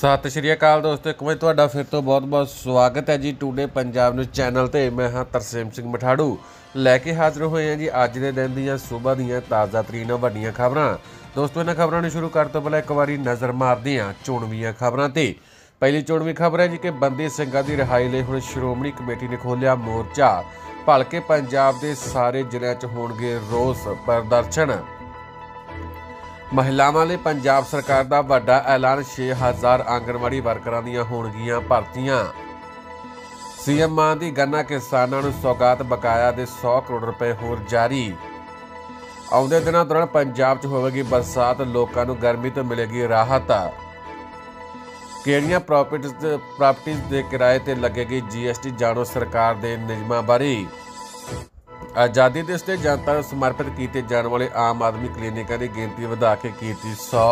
ਸਤਿ ਸ਼੍ਰੀ ਅਕਾਲ ਦੋਸਤੋ ਇੱਕ ਵਾਰ ਤੁਹਾਡਾ ਫਿਰ ਤੋਂ ਬਹੁਤ-ਬਹੁਤ ਸਵਾਗਤ ਹੈ ਜੀ ਟੂਡੇ ਪੰਜਾਬ ਨਿਊਜ਼ ਚੈਨਲ ਤੇ ਮੈਂ ਹਾਂ ਤਰਸੇਮ ਸਿੰਘ ਮਠਾੜੂ ਲੈ ਕੇ ਹਾਜ਼ਰ ਹੋਏ ਹਾਂ ਜੀ ਅੱਜ ਦੇ ਦਿਨ ਦੀਆਂ ਸੂਬਾ ਦੀਆਂ ਤਾਜ਼ਾ ਤਰੀਨ ਵੱਡੀਆਂ ਖਬਰਾਂ ਦੋਸਤੋ ਇਹਨਾਂ ਖਬਰਾਂ ਨੂੰ ਸ਼ੁਰੂ ਕਰਨ ਤੋਂ ਪਹਿਲਾਂ ਇੱਕ ਵਾਰੀ ਨਜ਼ਰ ਮਾਰਦੇ ਹਾਂ ਚੋਣਵੀਆਂ ਖਬਰਾਂ ਤੇ ਪਹਿਲੀ ਚੋਣਵੀ ਖਬਰ ਹੈ ਜੀ ਕਿ ਬੰਦੀ ਸਿੰਘਾਂ ਦੀ ਰਿਹਾਈ ਲਈ ਹੁਣ ਸ਼੍ਰੋਮਣੀ ਕਮੇਟੀ ਨੇ ਖੋਲ੍ਹਿਆ ਮੋਰਚਾ ਭਲਕੇ ਪੰਜਾਬ ਦੇ ਸਾਰੇ ਜ਼ਿਲ੍ਹਿਆਂ 'ਚ ਹੋਣਗੇ ਰੋਸ ਪ੍ਰਦਰਸ਼ਨ ਮਹਿਲਾਵਾਂ ਲਈ ਪੰਜਾਬ ਸਰਕਾਰ ਦਾ ਵੱਡਾ ਐਲਾਨ 6000 ਆਂਗਣਵਾੜੀ ਵਰਕਰਾਂ ਦੀਆਂ ਹੋਣਗੀਆਂ ਭਰਤੀਆਂ ਸੀਐਮ ਮਾਨ ਦੀ ਗੰਨਾ ਕਿਸਾਨਾਂ ਨੂੰ ਸੌਗਾਤ ਬਕਾਇਆ ਦੇ 100 ਕਰੋੜ ਰੁਪਏ ਹੋਰ ਜਾਰੀ ਆਉਂਦੇ ਦਿਨਾਂ ਦੌਰਾਨ ਪੰਜਾਬ 'ਚ ਹੋਵੇਗੀ ਬਰਸਾਤ ਲੋਕਾਂ ਨੂੰ ਗਰਮੀ ਤੋਂ ਮਿਲੇਗੀ ਰਾਹਤ ਕਿਹੜੀਆਂ ਪ੍ਰਾਪਰਟੀਆਂ ਦੇ ਕਿਰਾਏ ਤੇ ਲੱਗੇਗੀ ਜੀਐਸਟੀ ਜਾਣੋ ਸਰਕਾਰ ਦੇ ਨਿਯਮਾਂ ਬਾਰੇ ਆਜ਼ਾਦੀ ਦੇ ਉਸਤੇ ਜਨਤਾ ਨੂੰ ਸਮਰਪਿਤ ਕੀਤੇ ਜਾਣ ਵਾਲੇ ਆਮ ਆਦਮੀ ਕਲੀਨਿਕਾਂ ਦੀ ਗਿਣਤੀ ਵਧਾ ਕੇ ਕੀਤੀ 100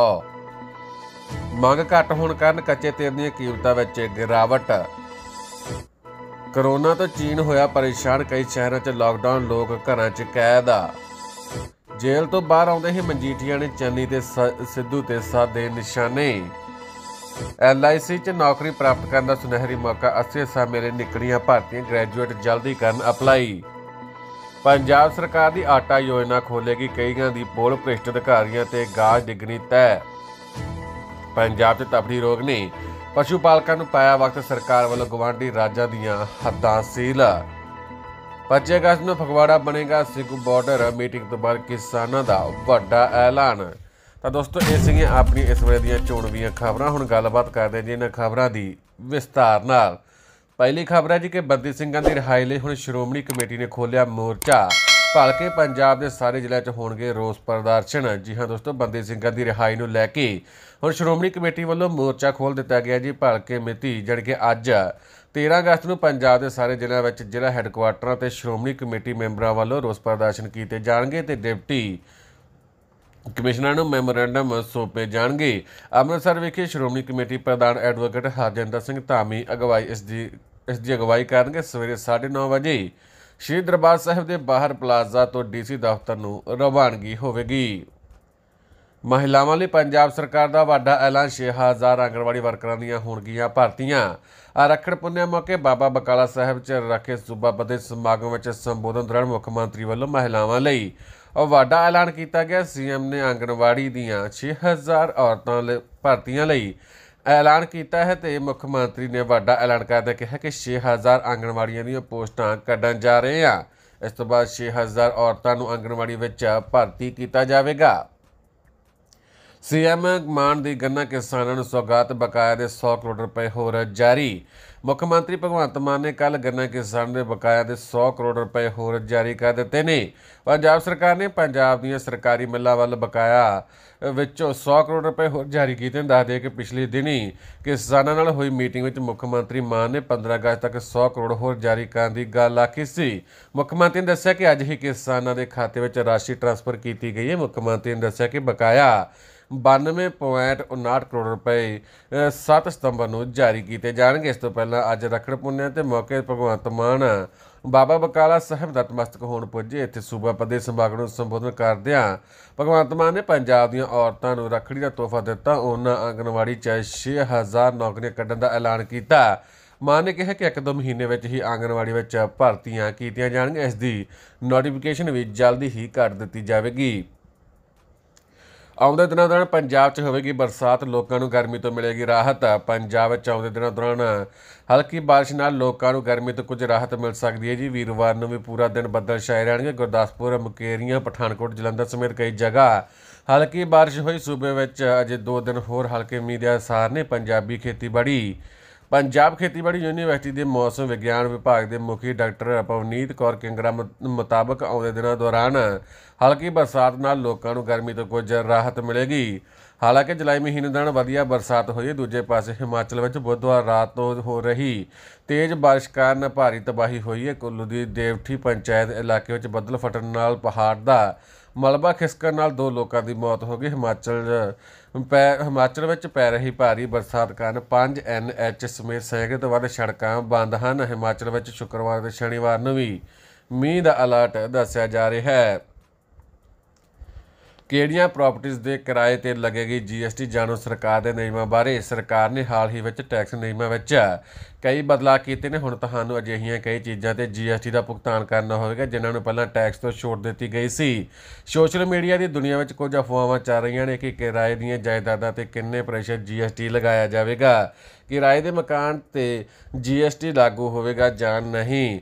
ਮੰਗ ਘਟ ਹੋਣ ਕਾਰਨ ਕੱਚੇ ਤੇਲ ਦੀਆਂ ਕੀਮਤਾਂ ਵਿੱਚ ਗਿਰਾਵਟ ਕਰੋਨਾ ਤੋਂ ਚੀਨ ਹੋਇਆ ਪਰੇਸ਼ਾਨ ਕਈ ਸ਼ਹਿਰਾਂ 'ਚ ਲਾਕਡਾਊਨ ਲੋਕ ਘਰਾਂ 'ਚ ਕੈਦ ਆ ਜੇਲ੍ਹ ਤੋਂ ਬਾਹਰ ਆਉਂਦੇ ਹੀ ਮਨਜੀਠੀਆਂ ਨੇ ਚੰਨੀ ਤੇ ਸਿੱਧੂ ਤੇ ਸਾਦੇ ਨਿਸ਼ਾਨੇ LIC 'ਚ ਨੌਕਰੀ ਪ੍ਰਾਪਤ ਕਰਨ ਦਾ ਸੁਨਹਿਰੀ ਮੌਕਾ 80 ਸਾਲ ਮੇਰੇ ਨਿਕਲੀਆਂ ਭਾਰਤੀਆਂ ਗ੍ਰੈਜੂਏਟ ਜਲਦੀ ਕਰਨ ਅਪਲਾਈ ਪੰਜਾਬ ਸਰਕਾਰ ਦੀ ਆਟਾ ਯੋਜਨਾ ਖੋਲੇਗੀ ਕਈਆਂ ਦੀ ਪੋਲ ਪ੍ਰਿਸ਼ਟ ਅਧਿਕਾਰੀਆਂ ਤੇ ਗਾਜ ਡਿਗਣੀ ਤੈ ਪੰਜਾਬ 'ਚ ਤਪੜੀ ਰੋਗ ਨੇ ਪਸ਼ੂ ਪਾਲਕਾਂ ਨੂੰ ਪਾਇਆ ਵਕਤ ਸਰਕਾਰ ਵੱਲੋਂ ਗਵਾਂਢੀ ਰਾਜਾਂ ਦੀਆਂ ਹੱਦਾਂ ਸੀਲ 5 ਅਗਸਤ ਨੂੰ ਫਗਵਾੜਾ ਬਣੇਗਾ ਸਿੱਕੂ ਬਾਰਡਰ ਮੀਟਿੰਗ ਤੋਂ ਬਾਅਦ ਕਿਸਾਨਾਂ ਦਾ ਵੱਡਾ ਐਲਾਨ ਤਾਂ ਦੋਸਤੋ ਇਹ ਸੀਗੀਆਂ ਆਪਣੀ ਇਸ ਵੇਲੇ ਦੀਆਂ ਚੋਣਵੀਆਂ ਖਬਰਾਂ ਹੁਣ ਗੱਲਬਾਤ ਕਰਦੇ ਜੀ ਇਹਨਾਂ ਖਬਰਾਂ ਦੀ ਵਿਸਤਾਰ ਨਾਲ ਪਹਿਲੀ ਖਬਰ ਹੈ ਜੀ ਕਿ ਬਰਦੀ ਸਿੰਘਾਂ ਦੀ ਰਿਹਾਈ ਲਈ ਹੁਣ ਸ਼੍ਰੋਮਣੀ ਕਮੇਟੀ ਨੇ ਖੋਲਿਆ ਮੋਰਚਾ ਭਲਕੇ ਪੰਜਾਬ ਦੇ ਸਾਰੇ ਜ਼ਿਲ੍ਹਿਆਂ 'ਚ ਹੋਣਗੇ ਰੋਸ ਪ੍ਰਦਰਸ਼ਨ ਜੀ ਹਾਂ ਦੋਸਤੋ ਬੰਦੇ ਸਿੰਘਾਂ ਦੀ ਰਿਹਾਈ ਨੂੰ ਲੈ ਕੇ ਹੁਣ ਸ਼੍ਰੋਮਣੀ ਕਮੇਟੀ ਵੱਲੋਂ ਮੋਰਚਾ ਖੋਲ ਦਿੱਤਾ ਗਿਆ ਜੀ ਭਲਕੇ ਮਿਤੀ ਜਣ ਕਿ ਅੱਜ 13 ਅਗਸਤ ਨੂੰ ਪੰਜਾਬ ਦੇ ਸਾਰੇ ਜ਼ਿਲ੍ਹਿਆਂ ਵਿੱਚ ਜ਼ਿਲ੍ਹਾ ਹੈੱਡਕੁਆਰਟਰਾਂ ਤੇ ਸ਼੍ਰੋਮਣੀ ਕਮੇਟੀ ਮੈਂਬਰਾਂ ਵੱਲੋਂ ਰੋਸ ਪ੍ਰਦਰਸ਼ਨ ਕੀਤੇ ਜਾਣਗੇ ਤੇ ਡਿਪਟੀ ਕਮਿਸ਼ਨਰ ਨੂੰ ਮੈਮੋਰੈਂਡਮ ਸੌਪੇ ਜਾਣਗੇ ਅੰਮ੍ਰਿਤਸਰ ਵਿਖੇ ਸ਼੍ਰੋਮਣੀ ਕਮੇਟੀ ਪ੍ਰਧਾਨ ਐਡਵੋਕੇਟ ਹਰਜਿੰਦਰ ਸਿੰਘ ਧਾਮੀ ਅਗਵਾਈ ਇਸ ਦੀ ਇਸ ਦੀ ਅਗਵਾਈ ਕਰਨਗੇ ਸਵੇਰੇ 9:30 ਵਜੇ ਸ਼੍ਰੀ ਦਰਬਾਰ ਸਾਹਿਬ ਦੇ ਬਾਹਰ ਪਲਾਜ਼ਾ ਤੋਂ ਡੀਸੀ ਦਫ਼ਤਰ ਨੂੰ ਰਵਾਨਗੀ ਹੋਵੇਗੀ ਮਹਿਲਾਵਾਂ ਲਈ ਪੰਜਾਬ ਸਰਕਾਰ ਦਾ ਵੱਡਾ ਐਲਾਨ 6000 ਆਂਗਣਵਾੜੀ ਵਰਕਰਾਂ ਦੀਆਂ ਹੋਣਗੀਆਂ ਭਰਤੀਆਂ ਆਰਖੜ ਪੁੰਨਿਆ ਮੌਕੇ ਬਾਬਾ ਬਕਾਲਾ ਸਾਹਿਬ 'ਚ ਰੱਖੇ ਸੂਬਾਬੱਧ ਸਮਾਗਮ ਵਿੱਚ ਸੰਬੋਧਨ ਦੌਰਾਨ ਮੁੱਖ ਮੰਤਰੀ ਵੱਲੋਂ ਮਹਿਲਾਵਾਂ ਲਈ ਵੱਡਾ ਐਲਾਨ ਕੀਤਾ ਗਿਆ ਸੀਐਮ ਨੇ ਆਂਗਣਵਾੜੀ ਦੀਆਂ 6000 ਔਰਤਾਂ ਲਈ ਭਰਤੀਆਂ ਲਈ ਐਲਾਨ ਕੀਤਾ ਹੈ ਤੇ ਮੁੱਖ ਮੰਤਰੀ ਨੇ ਵੱਡਾ ਐਲਾਨ ਕਰਦੇ ਕਿਹਾ ਕਿ 6000 ਆਂਗਣਵਾੜੀਆਂ ਦੀਆਂ ਪੋਸਟਾਂ ਕੱਢਣ ਜਾ ਰਹੇ ਆ ਇਸ ਤੋਂ ਬਾਅਦ 6000 ਔਰਤਾਂ ਨੂੰ ਆਂਗਣਵਾੜੀ ਵਿੱਚ ਭਰਤੀ ਕੀਤਾ ਜਾਵੇਗਾ ਸੀਐਮ ਮਾਨ ਦੀ ਗੰਨਾ ਕਿਸਾਨਾਂ ਨੂੰ ਸੌਗਾਤ ਬਕਾਇਆ ਦੇ 100 ਕਰੋੜ ਰੁਪਏ ਹੋਰ ਜਾਰੀ ਮੁੱਖ ਮੰਤਰੀ ਭਗਵੰਤ ਮਾਨ ਨੇ ਕੱਲ ਗੰਨਾ ਕਿਸਾਨ ਦੇ ਬਕਾਇਆ ਦੇ 100 ਕਰੋੜ ਰੁਪਏ ਹੋਰ ਜਾਰੀ ਕਰ ਦਿੱਤੇ ਨੇ ਪੰਜਾਬ ਸਰਕਾਰ ਨੇ ਪੰਜਾਬ ਦੀਆਂ ਸਰਕਾਰੀ ਮਿੱਲਾਂ ਵੱਲ ਬਕਾਇਆ ਵਿੱਚੋਂ 100 ਕਰੋੜ ਰੁਪਏ ਹੋਰ ਜਾਰੀ ਕੀਤੇ ਨੇ ਦੱਸਦੇ ਕਿ ਪਿਛਲੇ ਦਿਨੀ ਕਿਸਾਨਾਂ ਨਾਲ ਹੋਈ ਮੀਟਿੰਗ ਵਿੱਚ ਮੁੱਖ ਮੰਤਰੀ ਮਾਨ ਨੇ 15 ਅਗਸਤ ਤੱਕ 100 ਕਰੋੜ ਹੋਰ ਜਾਰੀ ਕਰਨ ਦੀ ਗੱਲ ਆਖੀ ਸੀ ਮੁੱਖ ਮੰਤਰੀ ਨੇ ਦੱਸਿਆ ਕਿ ਅੱਜ ਹੀ ਕਿਸਾਨਾਂ ਦੇ ਖਾਤੇ ਵਿੱਚ ਰਾਸ਼ੀ ਟ੍ਰਾਂਸਫਰ ਕੀਤੀ ਗਈ ਹੈ ਮੁੱਖ ਮੰਤਰੀ ਨੇ ਦੱਸਿਆ ਕਿ ਬਕਾਇਆ 92.59 ਕਰੋੜ ਰੁਪਏ 7 ਸਤੰਬਰ ਨੂੰ ਜਾਰੀ ਕੀਤੇ ਜਾਣਗੇ ਇਸ ਤੋਂ ਪਹਿਲਾਂ ਦੌਰਾਨ ਅੱਜ ਰਖੜ ਪੁੰਨਿਆ ਤੇ ਮੌਕੇ ਭਗਵੰਤ ਮਾਨ ਬਾਬਾ ਬਕਾਲਾ ਸਾਹਿਬ ਦਾ ਤਮਸਤਕ ਹੋਣ ਪੁੱਜੇ ਇੱਥੇ ਸੂਬਾ ਪੱਧਰੀ ਸਮਾਗਮ ਨੂੰ ਸੰਬੋਧਨ ਕਰਦਿਆਂ ਭਗਵੰਤ ਮਾਨ ਨੇ ਪੰਜਾਬ ਦੀਆਂ ਔਰਤਾਂ ਨੂੰ ਰਖੜੀ ਦਾ ਤੋਹਫਾ ਦਿੱਤਾ ਉਹਨਾਂ ਆਂਗਨਵਾੜੀ 'ਚ 6000 ਨੌਕਰੀਆਂ ਕੱਢਣ ਦਾ ਐਲਾਨ ਕੀਤਾ ਮਾਨ ਨੇ ਕਿਹਾ ਕਿ ਇੱਕ ਦੋ ਮਹੀਨੇ ਵਿੱਚ ਹੀ ਆਂਗਨਵਾੜੀ ਵਿੱਚ ਭਰਤੀਆਂ ਕੀਤੀਆਂ ਜਾਣਗੀਆਂ ਇਸ ਦੀ ਨੋਟੀਫਿਕੇਸ਼ਨ ਵੀ ਜਲਦੀ ਹੀ ਕੱਢ ਦਿੱਤੀ ਜਾਵੇਗੀ ਆਉਂਦੇ ਦਿਨਾਂ ਦੌਰਾਨ ਪੰਜਾਬ 'ਚ ਹੋਵੇਗੀ ਬਰਸਾਤ ਲੋਕਾਂ ਨੂੰ ਗਰਮੀ ਤੋਂ ਮਿਲੇਗੀ ਰਾਹਤ ਪੰਜਾਬ 'ਚ ਆਉਂਦੇ ਦਿਨਾਂ ਦੌਰਾਨ ਹਲਕੀ بارش ਨਾਲ ਲੋਕਾਂ ਨੂੰ ਗਰਮੀ ਤੋਂ ਕੁਝ ਰਾਹਤ ਮਿਲ ਸਕਦੀ ਹੈ ਜੀ ਵੀਰਵਾਰ ਨੂੰ ਵੀ ਪੂਰਾ ਦਿਨ ਬੱਦਲ ਛਾਏ ਰਹਿਣਗੇ ਗੁਰਦਾਸਪੁਰ ਮੁਕੇਰੀਆਂ ਪਠਾਨਕੋਟ ਜਲੰਧਰ ਸਮੇਤ ਕਈ ਜਗ੍ਹਾ ਹਲਕੀ بارش ਹੋਈ ਸੂਬੇ ਵਿੱਚ ਅਜੇ 2 ਦਿਨ ਹੋਰ ਹਲਕੇ ਮੀਂਹ ਦੇ ਅਸਾਰ ਨੇ ਪੰਜਾਬੀ ਖੇਤੀਬਾੜੀ ਪੰਜਾਬ ਖੇਤੀਬਾੜੀ ਯੂਨੀਵਰਸਿਟੀ ਦੇ ਮੌਸਮ ਵਿਗਿਆਨ ਵਿਭਾਗ ਦੇ ਮੁਖੀ ਡਾਕਟਰ ਅਪਵਨੀਤ ਕੌਰ ਕਿੰਗਰਾ ਮੁਤਾਬਕ ਆਉਂਦੇ ਦਿਨਾਂ ਦੌਰਾਨ ਹਲਕੀ ਬਰਸਾਤ ਨਾਲ ਲੋਕਾਂ ਨੂੰ ਗਰਮੀ ਤੋਂ ਕੁਝ ਰਾਹਤ ਮਿਲੇਗੀ ਹਾਲਾਂਕਿ ਜੁਲਾਈ ਮਹੀਨੇ ਦੌਰਾਨ ਵਧੀਆ ਬਰਸਾਤ ਹੋਈ ਦੂਜੇ ਪਾਸੇ ਹਿਮਾਚਲ ਵਿੱਚ ਬੁੱਧਵਾਰ ਰਾਤ ਤੋਂ ਹੋ ਰਹੀ ਤੇਜ਼ ਬਾਰਿਸ਼ ਕਾਰਨ ਭਾਰੀ ਤਬਾਹੀ ਹੋਈ ਹੈ ਕੁੱਲੂ ਦੀ ਦੇਵਠੀ ਪੰਚਾਇਤ ਇਲਾਕੇ ਵਿੱਚ ਬੱਦਲ ਫਟਣ ਨਾਲ ਪਹਾੜ ਦਾ ਮਲਬਾ ਖਿਸਕਣ ਨਾਲ ਦੋ ਲੋਕਾਂ ਦੀ ਮੌਤ ਹੋ ਗਈ ਹਿਮਾਚਲ ਹਿਮਾਚਲ ਵਿੱਚ ਪੈ ਰਹੀ ਭਾਰੀ ਬਰਸਾਤ ਕਾਰਨ 5 ਐਚ ਸਮੇਤ ਸੈਂਕੜੇ ਤੋਂ ਵੱਧ ਸੜਕਾਂ ਬੰਦ ਹਨ ਹਿਮਾਚਲ ਵਿੱਚ ਸ਼ੁੱਕਰਵਾਰ ਤੇ ਸ਼ਨੀਵਾਰ ਨੂੰ ਵੀ ਮੀਂਹ ਦਾ ਅਲਰਟ ਦੱਸਿਆ ਜਾ ਰਿਹਾ ਹੈ ਕਿਹੜੀਆਂ ਪ੍ਰਾਪਰਟੀਆਂ ਦੇ ਕਿਰਾਏ ਤੇ ਲੱਗੇਗੀ ਜੀਐਸਟੀ ਜਾਣੋ ਸਰਕਾਰ ਦੇ ਨਿਯਮਾਂ ਬਾਰੇ ਸਰਕਾਰ ਨੇ ਹਾਲ ਹੀ ਵਿੱਚ ਟੈਕਸ ਨਿਯਮਾਂ ਵਿੱਚ ਕਈ ਬਦਲਾਅ ਕੀਤੇ ਨੇ ਹੁਣ ਤੁਹਾਨੂੰ ਅਜਿਹੀਆਂ ਕਈ ਚੀਜ਼ਾਂ ਤੇ ਜੀਐਸਟੀ ਦਾ ਭੁਗਤਾਨ ਕਰਨਾ ਹੋਵੇਗਾ ਜਿਨ੍ਹਾਂ ਨੂੰ ਪਹਿਲਾਂ ਟੈਕਸ ਤੋਂ ਛੋਟ ਦਿੱਤੀ ਗਈ ਸੀ ਸੋਸ਼ਲ ਮੀਡੀਆ ਦੀ ਦੁਨੀਆ ਵਿੱਚ ਕੁਝ ਅਫਵਾਹਾਂ ਚੱਲ ਰਹੀਆਂ ਨੇ ਕਿ ਕਿਰਾਏ ਦੀਆਂ ਜਾਇਦਾਦਾਂ ਤੇ ਕਿੰਨੇ ਪ੍ਰਤੀਸ਼ਤ ਜੀਐਸਟੀ ਲਗਾਇਆ ਜਾਵੇਗਾ ਕਿਰਾਏ ਦੇ ਮਕਾਨ ਤੇ ਜੀਐਸਟੀ ਲਾਗੂ ਹੋਵੇਗਾ ਜਾਂ ਨਹੀਂ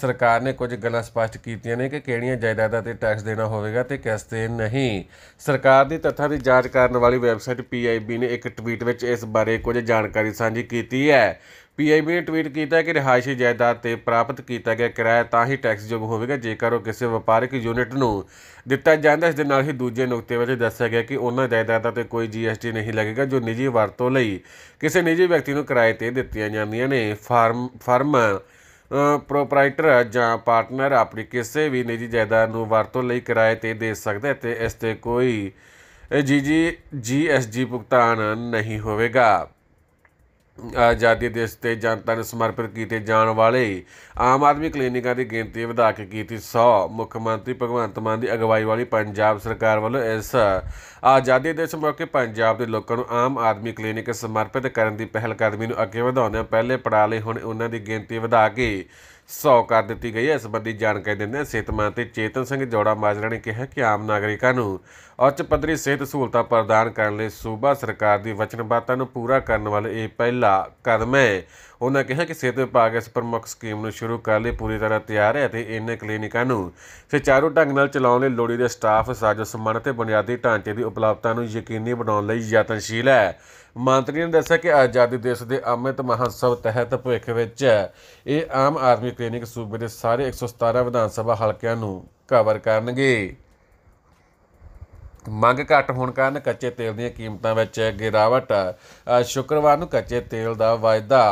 ਸਰਕਾਰ ਨੇ ਕੁਝ ਗੱਲਾਂ ਸਪਸ਼ਟ ਕੀਤੀਆਂ ਨੇ ਕਿ ਕਿਹੜੀਆਂ ਜਾਇਦਾਦਾਂ ਤੇ ਟੈਕਸ ਦੇਣਾ ਹੋਵੇਗਾ ਤੇ ਕਿਸ ਤੇ ਨਹੀਂ ਸਰਕਾਰ ਦੀ ਤੱਥਾਂ ਦੀ ਜਾਂਚ ਕਰਨ ਵਾਲੀ ਵੈਬਸਾਈਟ ਪੀਆਈਬੀ ਨੇ ਇੱਕ ਟਵੀਟ ਵਿੱਚ ਇਸ ਬਾਰੇ ਕੁਝ ਜਾਣਕਾਰੀ ਸਾਂਝੀ ਕੀਤੀ ਹੈ ਪੀਆਈਬੀ ਨੇ ਟਵੀਟ ਕੀਤਾ ਕਿ ਰਿਹਾਇਸ਼ੀ ਜਾਇਦਾਦ ਤੇ ਪ੍ਰਾਪਤ ਕੀਤਾ ਗਿਆ ਕਿਰਾਇਆ ਤਾਂ ਹੀ ਟੈਕਸ ਟੈਕਸਯੋਗ ਹੋਵੇਗਾ ਜੇਕਰ ਉਹ ਕਿਸੇ ਵਪਾਰਕ ਯੂਨਿਟ ਨੂੰ ਦਿੱਤਾ ਜਾਂਦਾ ਇਸ ਦੇ ਨਾਲ ਹੀ ਦੂਜੇ ਨੁਕਤੇ ਵਿੱਚ ਦੱਸਿਆ ਗਿਆ ਕਿ ਉਹਨਾਂ ਜਾਇਦਾਦਾਂ ਤੇ ਕੋਈ ਜੀਐਸਟੀ ਨਹੀਂ ਲੱਗੇਗਾ ਜੋ ਨਿੱਜੀ ਵਰਤੋਂ ਲਈ ਕਿਸੇ ਨਿੱਜੀ ਵਿਅਕਤੀ ਨੂੰ ਕਿਰਾਏ ਤੇ ਦਿੱਤੀਆਂ ਜਾਂਦੀਆਂ ਨੇ ਫਾਰਮ ਫਰਮ ਪ੍ਰੋਪਰਾਈਟਰ ਜਾਂ ਪਾਰਟਨਰ ਆਪਣੀ ਕਿਸੇ ਵੀ ਨਿੱਜੀ ਜਾਇਦਾਦ ਨੂੰ ਵਰਤੋਂ ਲਈ ਕਿਰਾਏ ਤੇ ਦੇ ਸਕਦਾ ਹੈ ਤੇ ਇਸ ਤੇ ਕੋਈ ਜੀਜੀ ਜੀਐਸਜੀ ਭੁਗਤਾਨ ਨਹੀਂ ਹੋਵੇਗਾ ਆਜ਼ਾਦੀ ਦਿਵਸ ਤੇ ਜਨਤਾ ਨੂੰ ਸਮਰਪਿਤ ਕੀਤੇ ਜਾਣ ਵਾਲੇ ਆਮ ਆਦਮੀ ਕਲੀਨਿਕਾਂ ਦੀ ਗਿਣਤੀ ਵਧਾ ਕੇ ਕੀਤੀ 100 ਮੁੱਖ ਮੰਤਰੀ ਭਗਵੰਤ ਮਾਨ ਦੀ ਅਗਵਾਈ ਵਾਲੀ ਪੰਜਾਬ ਸਰਕਾਰ ਵੱਲੋਂ ਇਸ ਆਜ਼ਾਦੀ ਦਿਵਸ ਮੌਕੇ ਪੰਜਾਬ ਦੇ ਲੋਕਾਂ ਨੂੰ ਆਮ ਆਦਮੀ ਕਲੀਨਿਕ ਸਮਰਪਿਤ ਕਰਨ ਦੀ ਪਹਿਲ ਕਦਮੀ ਨੂੰ ਅੱਗੇ ਵਧਾਉਂਦੇ ਪਹਿਲੇ ਪੜਾਅ ਲਈ ਹੁਣ ਉਹਨਾਂ ਦੀ ਗਿਣਤੀ ਵਧਾ ਕੇ 100 ਕਰ ਦਿੱਤੀ ਗਈ ਹੈ ਇਸ ਸੰਬੰਧੀ ਜਾਣਕਾਰੀ ਦਿੰਦੇ ਹਾਂ ਸਿਹਤ ਮੰਤਰੀ ਚੇਤਨ ਸਿੰਘ ਜੋੜਾ ਮਾਜਰਾ ਨੇ ਕਿਹਾ ਕਿ ਆਮ ਨਾਗਰਿਕਾਂ ਨੂੰ ਉੱਚ ਪੱਧਰੀ ਸਿਹਤ ਸਹੂਲਤਾਂ ਪ੍ਰਦਾਨ ਕਰਨ ਲਈ ਸੂਬਾ ਸਰਕਾਰ ਦੀ ਵਚਨਬੱਧਤਾ ਨੂੰ ਪੂਰਾ ਕਰਨ ਵੱਲ ਇਹ ਪਹਿਲਾ ਕਦਮ ਹੈ ਉਹਨਾਂ ਕਿਹਾ ਕਿ ਸਿਹਤ ਵਿਭਾਗ ਇਸ ਪ੍ਰਮੁੱਖ ਸਕੀਮ ਨੂੰ ਸ਼ੁਰੂ ਕਰਨ ਲਈ ਪੂਰੀ ਤਰ੍ਹਾਂ ਤਿਆਰ ਹੈ ਅਤੇ ਇਹਨਾਂ ਕਲੀਨਿਕਾਂ ਨੂੰ ਸੁਚਾਰੂ ਢੰਗ ਨਾਲ ਚਲਾਉਣ ਲਈ ਲੋੜੀਂਦੇ ਸਟਾਫ ਸਾਜੋ ਸਮਾਨ ਅਤੇ ਬੁਨਿਆਦੀ ਢਾਂਚੇ ਦੀ ਉਪਲਬਧਤਾ ਨੂੰ ਯਕੀਨੀ ਬਣਾਉਣ ਲਈ ਯਤਨਸ਼ੀਲ ਹੈ ਮੰਤਰੀ ਨੇ ਦੱਸਿਆ ਕਿ ਆਜ਼ਾਦੀ ਦੇਸ਼ ਦੇ ਅੰਮ੍ਰਿਤ ਮਹੋਤਸਵ ਤਹਿਤ ਭਵਿੱਖ ਵਿੱਚ ਇਹ ਆਮ ਆਦਮੀ ਕਲੀਨਿਕ ਸੂਬੇ ਦੇ ਸਾਰੇ 117 ਵਿਧਾਨ ਸਭਾ ਹਲਕਿਆਂ ਨੂੰ ਕਵਰ ਕਰਨਗੇ ਮੰਗ ਘਟ ਹੋਣ ਕਾਰਨ ਕੱਚੇ ਤੇਲ ਦੀਆਂ ਕੀਮਤਾਂ ਵਿੱਚ ਗਿਰਾਵਟ ਸ਼ੁੱਕਰਵਾਰ ਨੂੰ ਕੱਚੇ ਤੇਲ ਦਾ ਵਾਅਦਾ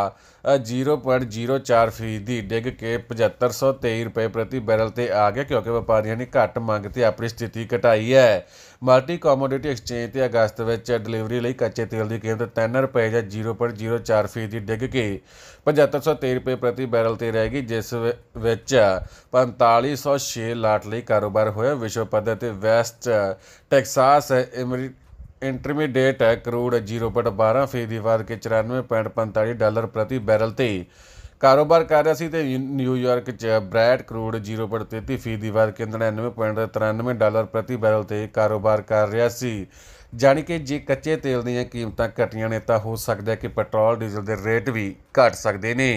0.04 ਫੀਸਦੀ ਡਿੱਗ ਕੇ 7523 ਰੁਪਏ ਪ੍ਰਤੀ ਬੈਰਲ ਤੇ ਆ ਗਿਆ ਕਿਉਂਕਿ ਵਪਾਰੀਆਂ ਨੇ ਘੱਟ ਮੰਗ ਤੇ ਆਪਣੀ ਸਥਿਤੀ ਘਟਾਈ ਹੈ ਮਲਟੀ ਕਮੋਡਿਟੀ ਐਕਸਚੇਂਜ ਤੇ ਅਗਸਤ ਵਿੱਚ ਡਿਲੀਵਰੀ ਲਈ ਕੱਚੇ ਤੇਲ ਦੀ ਕੀਮਤ 3 ਰੁਪਏ ਜਾਂ 0.04 ਫੀਸਦੀ ਡਿੱਗ ਕੇ 7523 ਰੁਪਏ ਪ੍ਰਤੀ ਬੈਰਲ ਤੇ ਰਹਿ ਗਈ ਜਿਸ ਵਿੱਚ 4506 ਲਾਟ ਲਈ ਕਾਰੋਬਾਰ ਹੋਇਆ ਵਿਸ਼ਵ ਪੱਧਰ ਤੇ ਵੈਸਟ ਟੈਕਸਾਸ ਇੰਟਰਮੀਡੀਏਟ ਹੈ ਕਰੋੜ 0.12 ਫੀਸਦੀ ਵਾਰ ਕੇ 94.45 ਡਾਲਰ ਪ੍ਰਤੀ ਬੈਰਲ ਤੇ ਕਾਰੋਬਾਰ ਕਰ ਰਿਹਾ ਸੀ ਤੇ ਨਿਊਯਾਰਕ ਚ ਬ੍ਰੈਡ ਕਰੋੜ 0.33 ਫੀਸਦੀ ਵਾਰ ਕੇ 99.93 ਡਾਲਰ ਪ੍ਰਤੀ ਬੈਰਲ ਤੇ ਕਾਰੋਬਾਰ ਕਰ ਰਿਹਾ ਸੀ ਜਾਨੀ ਕਿ ਜੇ ਕੱਚੇ ਤੇਲ ਦੀਆਂ ਕੀਮਤਾਂ ਘਟੀਆਂ ਨੇ ਤਾਂ ਹੋ ਸਕਦਾ ਹੈ ਕਿ ਪੈਟਰੋਲ ਡੀਜ਼ਲ ਦੇ ਰੇਟ ਵੀ ਘਟ ਸਕਦੇ ਨੇ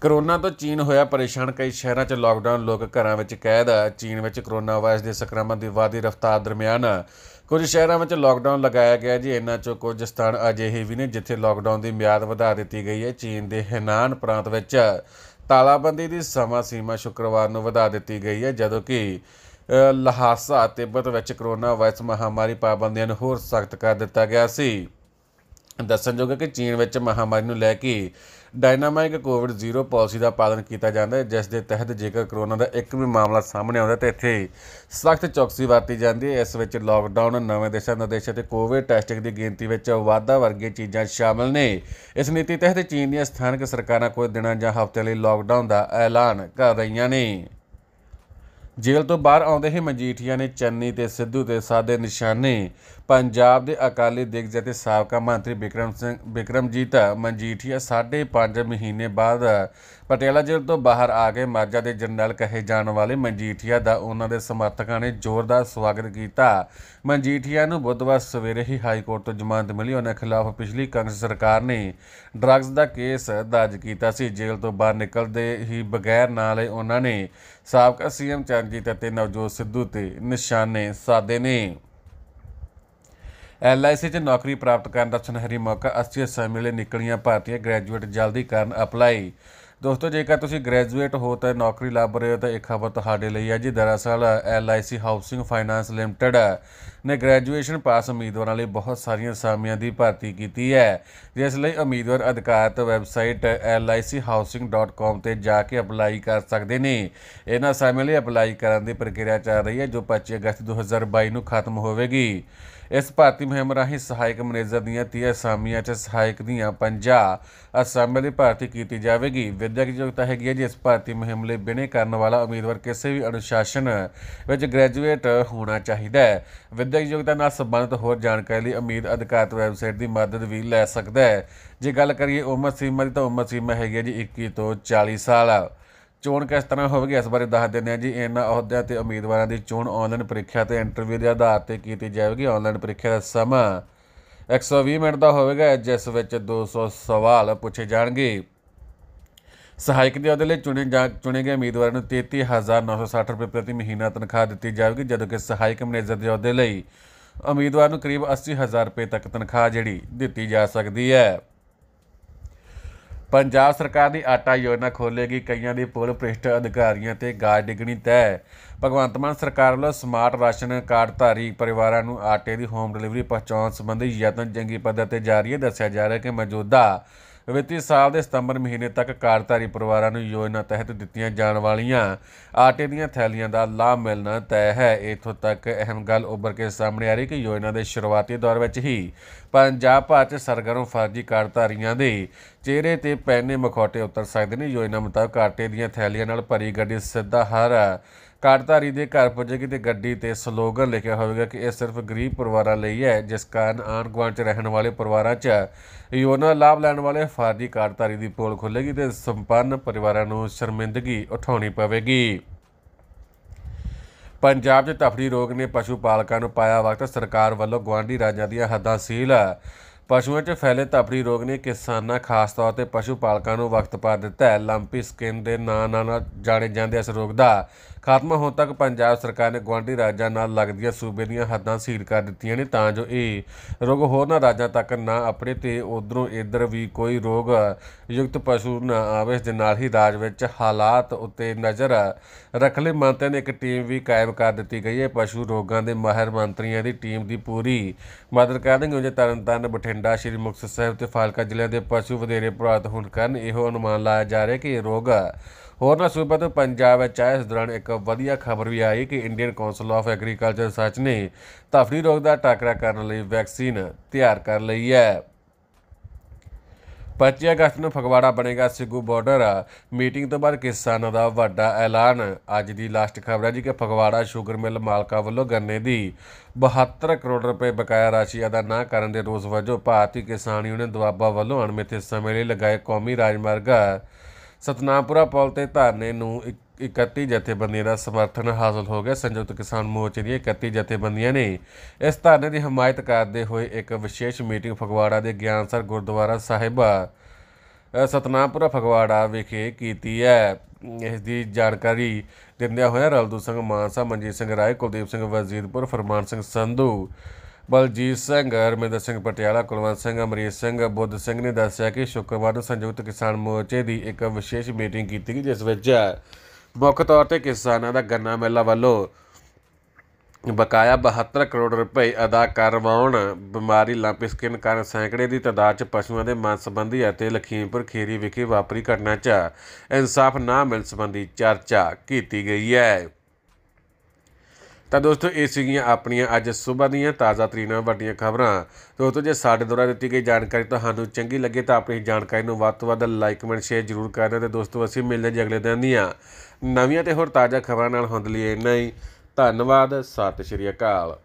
ਕਰੋਨਾ ਤੋਂ ਚੀਨ ਹੋਇਆ ਪਰੇਸ਼ਾਨ ਕਈ ਸ਼ਹਿਰਾਂ 'ਚ ਲਾਕਡਾਊਨ ਲੋਕ ਘਰਾਂ ਵਿੱਚ ਕੈਦ ਆ ਚੀਨ ਵਿੱਚ ਕਰੋਨਾ ਵਾਇਰਸ ਦੇ ਸੰਕਰਮਣ ਦੀ ਵਾਧੀ ਰਫ਼ਤਾਰ ਦਰਮਿਆਨ ਕੁਝ ਸ਼ਹਿਰਾਂ ਵਿੱਚ ਲਾਕਡਾਊਨ ਲਗਾਇਆ ਗਿਆ ਜੀ ਇਹਨਾਂ ਚੋਂ ਕੁਝ ਸਥਾਨ ਅਜਿਹੇ ਵੀ ਨੇ ਜਿੱਥੇ ਲਾਕਡਾਊਨ ਦੀ ਮਿਆਦ ਵਧਾ ਦਿੱਤੀ ਗਈ ਹੈ ਚੀਨ ਦੇ ਹੈਨਾਨ ਪ੍ਰਾਂਤ ਵਿੱਚ ਤਾਲਾਬੰਦੀ ਦੀ ਸਮਾਂ ਸੀਮਾ ਸ਼ੁੱਕਰਵਾਰ ਨੂੰ ਵਧਾ ਦਿੱਤੀ ਗਈ ਹੈ ਜਦੋਂ ਕਿ ਲਹਾਸਾ ਤਿੱਬਤ ਵਿੱਚ ਕਰੋਨਾ ਵਾਇਰਸ ਮਹਾਮਾਰੀ ਪਾਬੰਦੀਆਂ ਨੂੰ ਹੋਰ ਸਖਤ ਕਰ ਦਿੱਤਾ ਗਿਆ ਸੀ ਦੱਸਣਯੋਗ ਹੈ ਕਿ ਚੀਨ ਵਿੱਚ ਮਹਾਮਾਰੀ ਨੂੰ ਲੈ ਕੇ ਡਾਇਨਾਮਿਕ ਕੋਵਿਡ 0 ਪਾਲਿਸੀ ਦਾ ਪਾਲਣ ਕੀਤਾ ਜਾਂਦਾ ਹੈ ਜਿਸ ਦੇ ਤਹਿਤ ਜੇਕਰ ਕਰੋਨਾ ਦਾ ਇੱਕ ਵੀ ਮਾਮਲਾ ਸਾਹਮਣੇ ਆਉਂਦਾ ਤਾਂ ਇੱਥੇ ਸਖਤ ਚੌਕਸੀ ਵਰਤੀ ਜਾਂਦੀ ਹੈ ਇਸ ਵਿੱਚ ਲਾਕਡਾਊਨ ਨਵੇਂ ਦਿਸ਼ਾ ਨਿਰਦੇਸ਼ ਅਤੇ ਕੋਵਿਡ ਟੈਸਟਿੰਗ ਦੀ ਗਿਣਤੀ ਵਿੱਚ ਵਾਧਾ ਵਰਗੀਆਂ ਚੀਜ਼ਾਂ ਸ਼ਾਮਲ ਨੇ ਇਸ ਨੀਤੀ ਤਹਿਤ ਚੀਨ ਦੀਆਂ ਸਥਾਨਕ ਸਰਕਾਰਾਂ ਕੁਝ ਦਿਨਾਂ ਜਾਂ ਹਫ਼ਤੇ ਲਈ ਲਾਕਡਾਊਨ ਦਾ ਐਲਾਨ ਕਰ ਰਹੀਆਂ ਨੇ ਜੇਲ੍ਹ ਤੋਂ ਬਾਹਰ ਆਉਂਦੇ ਹੀ ਮਜੀਠੀਆਂ ਨੇ ਚੰਨੀ ਤੇ ਸਿੱਧੂ ਤੇ ਸਾਦੇ ਨਿਸ਼ਾਨੇ ਪੰਜਾਬ ਦੇ ਅਕਾਲੀ ਦਿਗਜ ਅਤੇ ਸਾਬਕਾ ਮੰਤਰੀ ਵਿਕਰਮ ਸਿੰਘ ਵਿਕਰਮਜੀਤ ਮਨਜੀਠੀਆ ਸਾਢੇ 5 ਮਹੀਨੇ ਬਾਅਦ ਪਟਿਆਲਾ ਜੇਲ੍ਹ ਤੋਂ ਬਾਹਰ ਆ ਕੇ ਮਾਜਾ ਦੇ ਜਰਨਲ ਕਹੇ ਜਾਣ ਵਾਲੇ ਮਨਜੀਠੀਆ ਦਾ ਉਹਨਾਂ ਦੇ ਸਮਰਥਕਾਂ ਨੇ ਜ਼ੋਰਦਾਰ ਸਵਾਗਤ ਕੀਤਾ ਮਨਜੀਠੀਆ ਨੂੰ ਬੁੱਧਵਾਰ ਸਵੇਰੇ ਹੀ ਹਾਈ ਕੋਰਟ ਤੋਂ ਜ਼ਮਾਨਤ ਮਿਲੀ ਉਹਨਾਂ ਖਿਲਾਫ ਪਿਛਲੀ ਕਾਂਗਰਸ ਸਰਕਾਰ ਨੇ ਡਰੱਗਸ ਦਾ ਕੇਸ ਦਰਜ ਕੀਤਾ ਸੀ ਜੇਲ੍ਹ ਤੋਂ ਬਾਹਰ ਨਿਕਲਦੇ ਹੀ ਬਗੈਰ ਨਾਲੇ ਉਹਨਾਂ ਨੇ ਸਾਬਕਾ ਸੀਐਮ ਚੰਦਜੀਤ ਅਤੇ ਨਵਜੋਤ ਸਿੱਧੂ ਤੇ ਨਿਸ਼ਾਨੇ ਸਾਦੇ ਨੇ ਐਲਆਈਸੀ 'ਚ ਨੌਕਰੀ ਪ੍ਰਾਪਤ ਕਰਨ ਦਾ ਸੁਨਹਿਰੀ ਮੌਕਾ 80 ਸਮੇਲੇ ਨਿਕਲੀਆਂ ਭਾਰਤੀਆਂ ਗ੍ਰੈਜੂਏਟ ਜਲਦੀ ਕਰਨ ਅਪਲਾਈ ਦੋਸਤੋ ਜੇਕਰ ਤੁਸੀਂ ਗ੍ਰੈਜੂਏਟ ਹੋ ਤਾਂ ਨੌਕਰੀ ਲੱਭ ਰਹੇ ਹੋ ਤਾਂ ਇੱਕ ਖਬਰ ਤੁਹਾਡੇ ਲਈ ਹੈ ਜੀ ਦਰਅਸਲ LIC ਹਾਊਸਿੰਗ ਫਾਈਨਾਂਸ ਲਿਮਟਿਡ ਨੇ ਗ੍ਰੈਜੂਏਸ਼ਨ ਪਾਸ ਉਮੀਦਵਾਰਾਂ ਲਈ ਬਹੁਤ ਸਾਰੀਆਂ ਸਾਮੀਆਂ ਦੀ ਭਰਤੀ ਕੀਤੀ ਹੈ ਜਿਸ ਲਈ ਉਮੀਦਵਾਰ ਅਧਿਕਾਰਤ ਵੈਬਸਾਈਟ lichousing.com ਤੇ ਜਾ ਕੇ ਅਪਲਾਈ ਕਰ ਸਕਦੇ ਨੇ ਇਹਨਾਂ ਸਾਮੀਆਂ ਲਈ ਅਪਲਾਈ ਕਰਨ ਦੀ ਪ੍ਰਕਿਰਿਆ ਚੱਲ ਰਹੀ ਹੈ ਜੋ 25 ਅਗਸਤ 2022 ਨੂੰ ਖਤਮ ਹੋਵੇਗੀ ਇਸ ਭਰਤੀ ਮਹਿਮ ਰਾਹੀਂ ਸਹਾਇਕ ਮੈਨੇਜਰ ਦੀਆਂ 30 ਅਸਾਮੀਆਂ 'ਚ ਸਹਾਇਕ ਦੀਆਂ 50 ਅਸਾਮੀਆਂ ਦੀ ਭਰਤੀ ਕੀਤੀ ਜਾਵੇਗੀ ਵਿਦਿਅਕ ਯੋਗਤਾ ਹੈਗੀ ਹੈ ਜਿਸ ਭਰਤੀ ਮਹਿਮ ਲਈ ਬਿਨੇ ਕਰਨ ਵਾਲਾ ਉਮੀਦਵਾਰ ਕਿਸੇ ਵੀ ਅਨੁਸ਼ਾਸਨ ਵਿੱਚ ਗ੍ਰੈਜੂਏਟ ਹੋਣਾ ਚਾਹੀਦਾ ਹੈ ਵਿਦਿਅਕ ਯੋਗਤਾ ਨਾਲ ਸੰਬੰਧਿਤ ਹੋਰ ਜਾਣਕਾਰੀ ਲਈ ਉਮੀਦ ਅਧਿਕਾਰਤ ਵੈਬਸਾਈਟ ਦੀ ਮਦਦ ਵੀ ਲੈ ਸਕਦਾ ਹੈ ਜੇ ਗੱਲ ਕਰੀਏ ਉਮਰ ਸੀਮਾ ਦੀ ਤਾਂ ਉਮਰ ਸੀਮਾ ਹੈਗੀ ਹੈ ਜੀ 21 ਤੋਂ 40 ਸਾਲ ਚੋਣ ਕਿਸ ਤਰ੍ਹਾਂ ਹੋਵੇਗੀ ਇਸ ਬਾਰੇ ਦੱਸ ਦਿੰਦੇ ਹਾਂ ਜੀ ਇਹਨਾਂ ਅਹੁਦਿਆਂ ਤੇ ਉਮੀਦਵਾਰਾਂ ਦੀ ਚੋਣ ਆਨਲਾਈਨ ਪ੍ਰੀਖਿਆ ਤੇ ਇੰਟਰਵਿਊ ਦੇ ਆਧਾਰ ਤੇ ਕੀਤੀ ਜਾਵੇਗੀ ਆਨਲਾਈਨ ਪ੍ਰੀਖਿਆ ਦਾ ਸਮਾਂ 120 ਮਿੰਟ ਦਾ ਹੋਵੇਗਾ ਜਿਸ ਵਿੱਚ 200 ਸਵਾਲ ਪੁੱਛੇ ਜਾਣਗੇ ਸਹਾਇਕ ਦੇ ਅਹੁਦੇ ਲਈ ਚੁਣੇ ਜਾ ਚੁਣੇ ਗਏ ਉਮੀਦਵਾਰਾਂ ਨੂੰ 33960 ਰੁਪਏ ਪ੍ਰਤੀ ਮਹੀਨਾ ਤਨਖਾਹ ਦਿੱਤੀ ਜਾਵੇਗੀ ਜਦੋਂ ਕਿ ਸਹਾਇਕ ਮੈਨੇਜਰ ਦੇ ਅਹੁਦੇ ਲਈ ਉਮੀਦਵਾਰ ਨੂੰ ਕਰੀਬ 80000 ਰੁਪਏ ਤੱਕ ਤਨਖਾਹ ਜਿਹੜੀ ਦਿੱਤੀ ਜਾ ਸਕਦੀ ਹੈ ਪੰਜਾਬ ਸਰਕਾਰ ਦੀ ਆਟਾ ਯੋਜਨਾ ਖੋਲੇਗੀ ਕਈਆਂ ਦੀ ਪੁਲ ਪ੍ਰਿਸ਼ਟ ਅਧਿਕਾਰੀਆਂ ਤੇ ਗਾਜ ਡਿਗਣੀ ਤੈ ਭਗਵੰਤ ਮਾਨ ਸਰਕਾਰ ਵੱਲੋਂ ਸਮਾਰਟ ਰਾਸ਼ਨ ਕਾਰਡ ਧਾਰੀ ਪਰਿਵਾਰਾਂ ਨੂੰ ਆਟੇ ਦੀ ਹੋਮ ਡਿਲੀਵਰੀ ਪਹੁੰਚਾਉਣ ਸੰਬੰਧੀ ਯਤਨ ਜੰਗੀ ਪੱਧਰ ਤੇ ਜਾਰੀ ਹੈ ਦੱਸਿਆ ਜਾ ਰਿਹਾ ਕਿ ਮੌਜੂਦਾ ਵਿੱਤੀ ਸਾਲ ਦੇ ਸਤੰਬਰ ਮਹੀਨੇ ਤੱਕ ਕਾਰਤਾਰੀ ਪਰਿਵਾਰਾਂ ਨੂੰ ਯੋਜਨਾ ਤਹਿਤ ਦਿੱਤੀਆਂ ਜਾਣ ਵਾਲੀਆਂ ਆਟੇ ਦੀਆਂ ਥੈਲੀਆਂ ਦਾ ਲਾਭ ਮਿਲਣਾ ਤੈਅ ਹੈ ਇਥੋਂ ਤੱਕ ਅਹਿਮ ਗੱਲ ਉੱਭਰ ਕੇ ਸਾਹਮਣੇ ਆ ਰਹੀ ਕਿ ਯੋਜਨਾ ਦੇ ਸ਼ੁਰੂਆਤੀ ਦੌਰ ਵਿੱਚ ਹੀ ਪੰਜਾਬ ਭਰ 'ਚ ਸਰਗਰਮ ਫਰਜ਼ੀ ਕਾਰਤਾਰੀਆਂ ਦੇ ਚਿਹਰੇ ਤੇ ਪੈਨੇ ਮਖੌਟੇ ਉਤਰ ਸਕਦੇ ਨੇ ਯੋਜਨਾ ਮੁਤਾਬਕ ਆਟੇ ਦੀਆਂ ਥੈਲੀਆਂ ਨਾਲ ਭਰੀ ਗੱਡੀ ਸਿੱਧਾ ਹਰ ਕਾਰਤਾਰੀ ਦੇ ਘਰ ਪੁੱਜੇਗੀ ਤੇ ਗੱਡੀ ਤੇ ਸਲੋਗਨ ਲਿਖਿਆ ਹੋਵੇਗਾ ਕਿ ਇਹ ਸਿਰਫ ਗਰੀਬ ਪਰਿਵਾਰਾਂ ਲਈ ਹੈ ਜਿਸ ਕਾਰਨ ਆਣ ਗੁਆਂਢ 'ਚ ਰਹਿਣ ਵਾਲੇ ਪਰਿਵਾਰਾਂ 'ਚ ਯੋਨਾ ਲਾਭ ਲੈਣ ਵਾਲੇ ਫਰਜ਼ੀ ਕਾਰਤਾਰੀ ਦੀ ਪੋਲ ਖੁੱਲੇਗੀ ਤੇ ਸੰਪੰਨ ਪਰਿਵਾਰਾਂ ਨੂੰ ਸ਼ਰਮਿੰਦਗੀ ਉਠਾਉਣੀ ਪਵੇਗੀ ਪੰਜਾਬ ਦੇ ਤਫਰੀ ਰੋਗ ਨੇ ਪਸ਼ੂ ਪਾਲਕਾਂ ਨੂੰ ਪਾਇਆ ਵਕਤ ਸਰਕਾਰ ਵੱਲੋਂ ਗਵਾਂਢੀ ਰਾਜਾਂ ਦੀਆਂ ਹੱਦਾਂ ਸੀਲ ਪਸ਼ੂਆਂ 'ਚ ਫੈਲੇ ਤਫਰੀ ਰੋਗ ਨੇ ਕਿਸਾਨਾਂ ਖਾਸ ਤੌਰ ਤੇ ਪਸ਼ੂ ਪਾਲਕਾਂ ਨੂੰ ਵਕਤ ਪਾ ਦਿੱਤਾ ਹੈ ਲੰਪੀ ਸਕਿਨ ਦੇ ਨਾਂ ਨਾਲ ਜਾਣੇ ਜਾਂਦੇ ਇਸ ਰੋਗ ਦਾ ਖਤਮ ਹੋਣ ਤੱਕ ਪੰਜਾਬ ਸਰਕਾਰ ਨੇ ਗਵਾਂਢੀ ਰਾਜਾਂ ਨਾਲ ਲੱਗਦੀਆਂ ਸੂਬੇ ਦੀਆਂ ਹੱਦਾਂ ਸੀਲ ਕਰ ਦਿੱਤੀਆਂ ਨੇ ਤਾਂ ਜੋ ਇਹ ਰੋਗ ਹੋਰਨਾਂ ਰਾਜਾਂ ਤੱਕ ਨਾ ਆਪਣੇ ਤੇ ਉਧਰੋਂ ਇਧਰ ਵੀ ਕੋਈ ਰੋਗ ਯੁਕਤ ਪਸ਼ੂ ਨਾ ਆਵੇ ਇਸ ਦੇ ਨਾਲ ਹੀ ਰਾਜ ਵਿੱਚ ਹਾਲਾਤ ਉੱਤੇ ਨਜ਼ਰ ਰੱਖ ਲਈ ਮੰਤਰੀਆਂ ਨੇ ਇੱਕ ਟੀਮ ਵੀ ਕਾਇਮ ਕਰ ਦਿੱਤੀ ਗਈ ਹੈ ਪਸ਼ੂ ਰੋਗਾਂ ਦੇ ਮਾਹਿਰ ਮੰਤਰੀਆਂ ਦੀ ਟੀਮ ਦੀ ਪੂਰੀ ਮਦਦ ਕਰਨਗੇ ਉਹ ਜੇ ਤਰਨਤਾਰਨ ਬਠਿੰਡਾ ਸ਼੍ਰੀ ਮੁਕਤਸਰ ਸਾਹਿਬ ਤੇ ਫਾਲਕਾ ਜ਼ਿਲ੍ਹਿਆਂ ਦੇ ਪਸ਼ੂ ਵਧੇਰੇ ਪ੍ਰਾਪਤ ਹੋਣ ਕਾਰਨ ਇਹੋ ਅਨੁਮਾਨ ਲਾਇਆ ਜਾ ਰਿਹਾ ਕਿ ਇਹ ਰੋਗ ਹੋਰਨਾਂ ਸੂਬਿਆਂ ਤੋਂ ਪੰਜਾਬ ਵਿੱਚ ਆਏ ਇਸ ਦੌਰਾਨ ਇੱਕ ਵਧੀਆ ਖਬਰ ਵੀ ਆਈ ਕਿ Indian Council of Agriculture search ਨੇ ਤਫਰੀ ਰੋਗ ਦਾ ਟਾਕਰਾ ਕਰਨ ਲਈ ਵੈਕਸੀਨ ਤਿਆਰ ਕਰ ਲਈ ਹੈ 25 ਅਗਸਤ ਨੂੰ ਫਗਵਾੜਾ ਬਣੇਗਾ ਸਿੱਗੂ ਬਾਰਡਰ ਮੀਟਿੰਗ ਤੋਂ ਬਾਅਦ ਕਿਸਾਨਾਂ ਦਾ ਵੱਡਾ ਐਲਾਨ ਅੱਜ ਦੀ ਲਾਸਟ ਖਬਰ ਹੈ ਜੀ ਕਿ ਫਗਵਾੜਾ ਸ਼ੂਗਰ ਮਿਲ ਮਾਲਕਾਂ ਵੱਲੋਂ ਗੰਨੇ ਦੀ 72 ਕਰੋੜ ਰੁਪਏ ਬਕਾਇਆ ਰਾਸ਼ੀ ਅਦਾ ਨਾ ਕਰਨ ਦੇ ਰੋਸ ਵਜੋਂ ਭਾਰਤੀ ਕਿਸਾਨ ਯੂਨੀਅਨ ਦੁਆਬਾ ਵੱਲੋਂ ਅਣਮਿੱਥੇ ਸਮੇਂ ਲਈ ਲਗਾਏ ਕੌਮੀ ਰਾਜਮਾਰਗਾ ਸਤਨਾਮਪੁਰਾ ਪੁਲ ਤੇ ਧਰਨੇ ਨੂੰ 31 ਜਥੇਬੰਦੀਆਂ ਦਾ ਸਮਰਥਨ ਹਾਸਲ ਹੋ ਗਿਆ ਸੰਯੁਕਤ ਕਿਸਾਨ ਮੋਰਚੇ ਦੀਆਂ 31 ਜਥੇਬੰਦੀਆਂ ਨੇ ਇਸ ਧਰਨੇ ਦੀ ਹਮਾਇਤ ਕਰਦੇ ਹੋਏ ਇੱਕ ਵਿਸ਼ੇਸ਼ ਮੀਟਿੰਗ ਫਗਵਾੜਾ ਦੇ ਗਿਆਨਸਰ ਗੁਰਦੁਆਰਾ ਸਾਹਿਬ ਸਤਨਾਮਪੁਰਾ ਫਗਵਾੜਾ ਵਿਖੇ ਕੀਤੀ ਹੈ ਇਸ ਦੀ ਜਾਣਕਾਰੀ ਦਿੰਦਿਆਂ ਹੋਇਆ ਰਲਦੂ ਸਿੰਘ ਮਾਨਸਾ ਮਨਜੀਤ ਸਿੰਘ ਰਾਏ ਕੁਲਦੀਪ ਸਿੰਘ ਵਜ਼ੀਰਪੁਰ ਫਰਮਾਨ ਸਿੰਘ ਸੰਧੂ ਬਲਜੀਤ ਸਿੰਘ ਹਰਮਿੰਦਰ ਸਿੰਘ ਪਟਿਆਲਾ ਕੁਲਵੰਤ ਸਿੰਘ ਅਮਰੀਤ ਸਿੰਘ ਬੁੱਧ ਸਿੰਘ ਨੇ ਦੱਸਿਆ ਕਿ ਸ਼ੁੱਕਰਵਾਰ ਨੂੰ ਸੰਯੁਕਤ ਕਿਸਾਨ ਮੋਰਚੇ ਦੀ ਇੱਕ ਵਿਸ਼ੇਸ਼ ਮੀਟਿੰਗ ਕੀਤੀ ਗਈ ਜਿਸ ਵਿੱਚ ਮੁੱਖ ਤੌਰ ਤੇ ਕਿਸਾਨਾਂ ਦਾ ਗੰਨਾ ਮੇਲਾ ਵੱਲੋਂ ਬਕਾਇਆ 72 ਕਰੋੜ ਰੁਪਏ ਅਦਾ ਕਰਵਾਉਣ ਬਿਮਾਰੀ ਲੰਪ ਸਕਿਨ ਕਾਰਨ ਸੈਂਕੜੇ ਦੀ ਤਦਾਦ ਚ ਪਸ਼ੂਆਂ ਦੇ ਮਨ ਸੰਬੰਧੀ ਅਤੇ ਲਖੀਮਪੁਰ ਖੇਰੀ ਵਿਖੇ ਵਾਪਰੀ ਘਟਨਾ 'ਚ ਇਨਸਾਫ ਨਾ ਮਿਲ ਸੰਬੰਧੀ ਚਰਚਾ ਕੀਤੀ ਗਈ ਹੈ ਤਾਂ ਦੋਸਤੋ ਇਹ ਸੀਗੀਆਂ ਆਪਣੀਆਂ ਅੱਜ ਸਵੇਰ ਦੀਆਂ ਤਾਜ਼ਾ ਤਰੀਨਾਂ ਵੱਡੀਆਂ ਖਬਰਾਂ ਦੋਸਤੋ ਜੇ ਸਾਡੇ ਦੁਆਰਾ ਦਿੱਤੀ ਗਈ ਜਾਣਕਾਰੀ ਤੁਹਾਨੂੰ ਚੰਗੀ ਲੱਗੇ ਤਾਂ ਆਪਣੀ ਜਾਣਕਾਰੀ ਨੂੰ ਵੱਧ ਤੋਂ ਵੱਧ ਲਾਈਕ ਕਮੈਂਟ ਸ਼ੇਅਰ ਜ਼ਰੂਰ ਕਰਨਾ ਤੇ ਦੋਸਤੋ ਅਸੀਂ ਮਿਲਦੇ ਜੀ ਅਗਲੇ ਦਿਨ ਦੀਆਂ ਨਵੀਆਂ ਤੇ ਹੋਰ ਤਾਜ਼ਾ ਖਬਰਾਂ ਨਾਲ ਹੁੰਦ ਲਈ ਇੰਨਾ ਹੀ ਧੰਨਵਾਦ ਸਤਿ ਸ਼੍ਰੀ ਅਕਾਲ